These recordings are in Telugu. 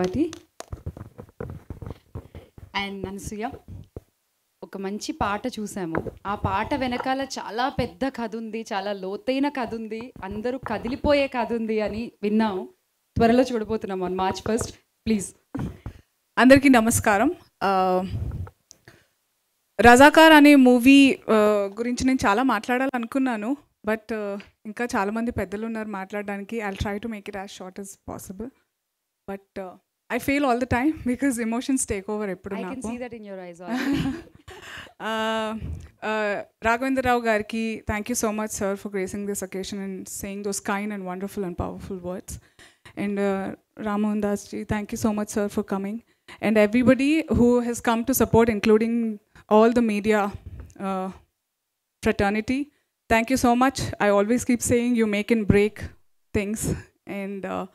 చపాతి అండ్ అనసూయ ఒక మంచి పాట చూసాము ఆ పాట వెనకాల చాలా పెద్ద కథ ఉంది చాలా లోతైన కథ ఉంది అందరూ కదిలిపోయే కథ ఉంది అని విన్నాం త్వరలో చూడబోతున్నాము అని మార్చ్ ఫస్ట్ ప్లీజ్ అందరికీ నమస్కారం రజాకార్ అనే మూవీ గురించి నేను చాలా మాట్లాడాలనుకున్నాను బట్ ఇంకా చాలామంది పెద్దలు ఉన్నారు మాట్లాడడానికి I try to make it as short as possible but I fail all the time because emotions take over. I can see that in your eyes. uh, uh, Raghavendra Rao Garki, thank you so much, sir, for gracing this occasion and saying those kind and wonderful and powerful words. And uh, Ramohandas thank you so much, sir, for coming. And everybody who has come to support, including all the media uh, fraternity, thank you so much. I always keep saying you make and break things. And uh,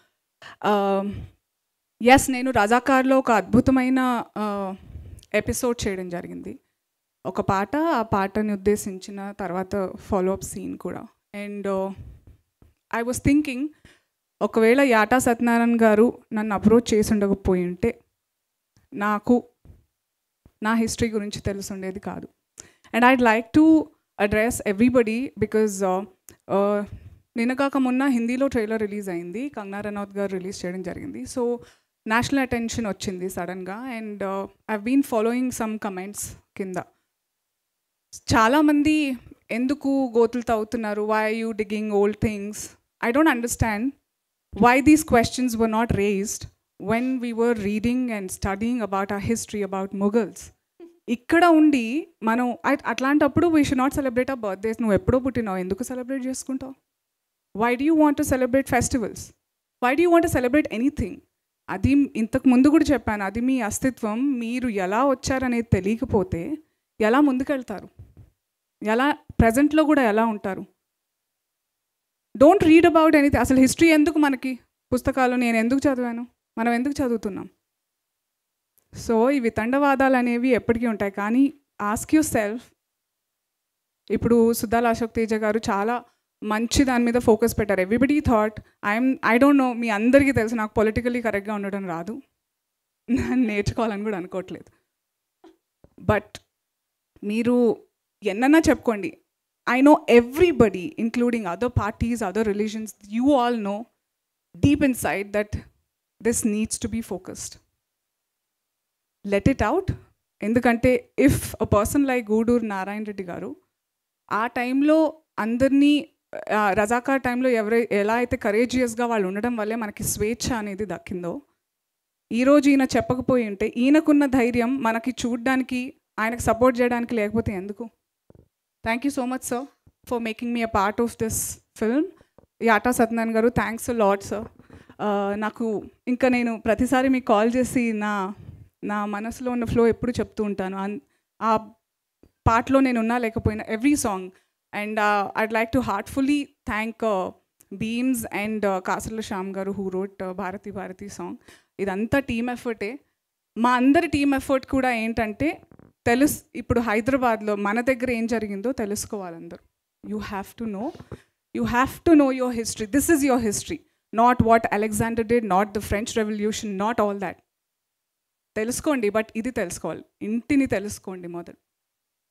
um, yes నేను రజాకార్లో ఒక అద్భుతమైన ఎపిసోడ్ చేయడం జరిగింది ఒక పాట ఆ పాటని ఉద్దేశించిన తర్వాత ఫాలోఅప్ సీన్ కూడా అండ్ ఐ వాస్ థింకింగ్ ఒకవేళ యాటా సత్యనారాయణ గారు నన్ను అప్రోచ్ చేసి ఉండకపోయి ఉంటే నాకు నా హిస్టరీ గురించి తెలిసి ఉండేది కాదు and I'd like to address everybody because నిన్న కాక మొన్న హిందీలో ట్రైలర్ రిలీజ్ అయింది కంగనా రనౌత్ గారు రిలీజ్ చేయడం జరిగింది సో నేషనల్ అటెన్షన్ వచ్చింది సడన్గా and I been following some comments కింద చాలామంది ఎందుకు గోతులు తవ్వుతున్నారు why you digging old things I don't understand why these questions were not raised when we were reading and studying about ఆ హిస్టరీ అబౌట్ మొగల్స్ ఇక్కడ ఉండి మనం అట్లాంటప్పుడు వీ షుడ్ నాట్ సెలబ్రేట్ ఆ బర్త్డేస్ నువ్వు ఎప్పుడో పుట్టినావు ఎందుకు సెలబ్రేట్ చేసుకుంటావు why do you want to celebrate festivals why do you want to celebrate anything అది ఇంతకు ముందు కూడా చెప్పాను అది మీ అస్తిత్వం మీరు ఎలా వచ్చారనేది తెలియకపోతే ఎలా ముందుకెళ్తారు ఎలా ప్రజెంట్లో కూడా ఎలా ఉంటారు డోంట్ రీడ్ అబౌట్ ఎనీథింగ్ అసలు హిస్టరీ ఎందుకు మనకి పుస్తకాలు నేను ఎందుకు చదివాను మనం ఎందుకు చదువుతున్నాం సో ఇవి తండవాదాలు అనేవి ఎప్పటికీ ఉంటాయి కానీ ఆస్క్ యూ సెల్ఫ్ ఇప్పుడు సుద్దాల అశోక్ తేజ గారు చాలా మంచి దాని మీద ఫోకస్ పెట్టారు everybody thought I'm I don't know మీ అందరికీ తెలుసు నాకు పొలిటికలీ కరెక్ట్గా ఉండడం రాదు నన్ను నేర్చుకోవాలని కూడా అనుకోవట్లేదు బట్ మీరు ఎన్నన్నా చెప్పుకోండి I know everybody including other parties other religions you all know deep inside that this needs to be focused let it out ఎందుకంటే if a person like Guduru Narayana Reddy garu ఆ టైంలో అందరినీ రజాకార్ టైంలో ఎవరై ఎలా అయితే కరేజియస్గా వాళ్ళు ఉండడం వల్లే మనకి స్వేచ్ఛ అనేది దక్కిందో ఈరోజు ఈయన చెప్పకపోయి ఉంటే ఈయనకున్న ధైర్యం మనకి చూడడానికి ఆయనకు సపోర్ట్ చేయడానికి లేకపోతే ఎందుకు thank you so much sir for making me a part of this film Yata Satyanarayana garu thanks lord sir నాకు ఇంకా నేను ప్రతిసారి మీకు కాల్ చేసి నా నా మనసులో ఉన్న ఫ్లో ఎప్పుడు చెప్తూ ఉంటాను ఆ పాటలో నేను ఉన్నా లేకపోయినా every song and uh, like to heartfully thank Beams and Beams Shyam garu uh, Kasala Sham భారతి who wrote uh, Bharati Bharati ఇదంతా టీమ్ ఎఫర్టే మా అందరి టీమ్ ఎఫర్ట్ కూడా ఏంటంటే తెలుసు ఇప్పుడు హైదరాబాద్లో మన దగ్గర ఏం జరిగిందో తెలుసుకోవాలందరూ you have to know you have to know your history this is your history not what Alexander did not the French revolution not all that తెలుసుకోండి బట్ ఇది తెలుసుకోవాలి ఇంటిని తెలుసుకోండి మొదలు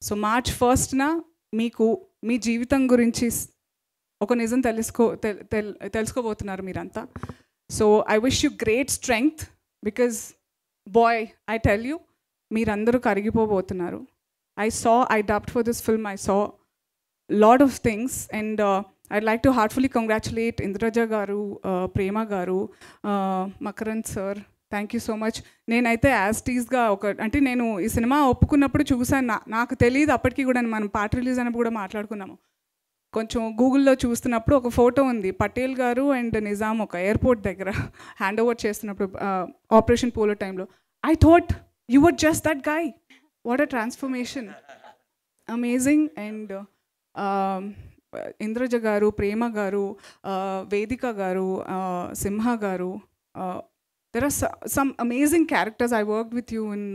సో మార్చ్ ఫస్ట్న మీకు మీ జీవితం గురించి ఒక నిజం తెలుసుకో తెలుసుకోబోతున్నారు మీరంతా so I wish you great strength because boy I tell you మీరందరూ కరిగిపోబోతున్నారు I saw I dubbed for this film I saw lot of things and uh, I like to heartfully congratulate Indraja garu uh, Prema garu uh, Makarand sir thank you so much నేనైతే యాజ్ టీజ్గా ఒక అంటే నేను ఈ సినిమా ఒప్పుకున్నప్పుడు చూశాను నాకు తెలియదు అప్పటికి కూడా మనం పాట రిలీజ్ అని కూడా మాట్లాడుకున్నాము కొంచెం గూగుల్లో చూస్తున్నప్పుడు ఒక ఫోటో ఉంది పటేల్ గారు అండ్ నిజాం ఒక ఎయిర్పోర్ట్ దగ్గర హ్యాండ్ ఓవర్ చేస్తున్నప్పుడు ఆపరేషన్ పోలో టైంలో I thought you were just that guy what a transformation amazing and Indraja garu Prema garu Vedika garu Simha garu there are some amazing characters I work with you in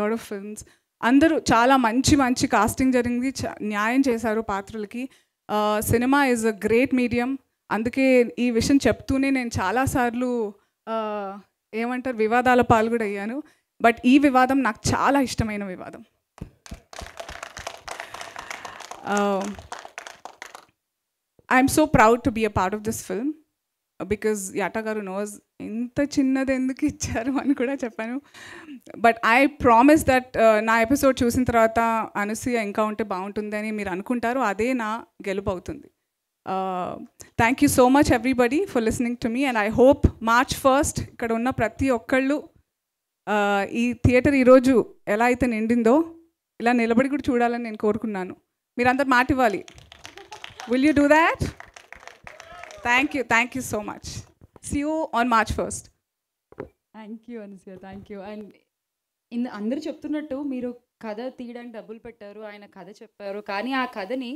lot of films అందరూ చాలా మంచి మంచి కాస్టింగ్ జరిగింది న్యాయం చేశారు పాత్రలకి సినిమా ఈజ్ అ గ్రేట్ మీడియం అందుకే ఈ విషయం చెప్తూనే నేను చాలాసార్లు ఏమంటారు వివాదాల పాలు కూడా అయ్యాను బట్ ఈ వివాదం నాకు చాలా ఇష్టమైన వివాదం I'm so proud to be a part of this film because Yata garu knows ఇంత చిన్నది ఎందుకు ఇచ్చారు అని కూడా చెప్పాను బట్ ఐ ప్రామిస్ దట్ నా ఎపిసోడ్ చూసిన తర్వాత అనసూయ ఇంకా ఉంటే బాగుంటుంది అని మీరు అనుకుంటారు అదే నా గెలుపు అవుతుంది thank you so much everybody for listening to me and I hope March first ఇక్కడ ఉన్న ప్రతి ఒక్కళ్ళు uh, ఈ థియేటర్ ఈరోజు ఎలా అయితే నిండిందో ఇలా నిలబడి కూడా చూడాలని నేను కోరుకున్నాను మీరందరు మాట ఇవ్వాలి will you do that thank you thank you so much see you on March first thank you Anasuya thank you and ఇంద అందరూ చెప్తున్నట్టు మీరు కథ తీయడానికి డబ్బులు పెట్టారు ఆయన కథ చెప్పారు కానీ ఆ కథని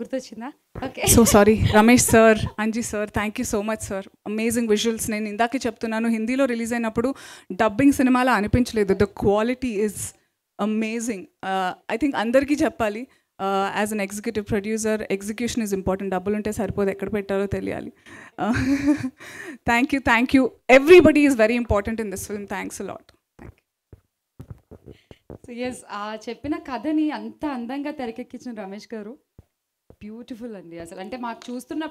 గుర్తొచ్చిందా okay so sorry Ramesh sir Anji sir thank you so much sir amazing visuals నేను ఇందాకే చెప్తున్నాను హిందీలో రిలీజ్ అయినప్పుడు డబ్బింగ్ సినిమాలో అనిపించలేదు the quality is amazing I think అందరికీ చెప్పాలి as an executive producer execution is important డబ్బులు ఉంటే సరిపోదు ఎక్కడ పెట్టారో తెలియాలి thank you thank you everybody is very important in this film thanks lot so ఎస్ ఆ చెప్పిన కథని అంత అందంగా తెరకెక్కించిన రమేష్ గారు బ్యూటిఫుల్ అండి అసలు అంటే మాకు చూస్తున్న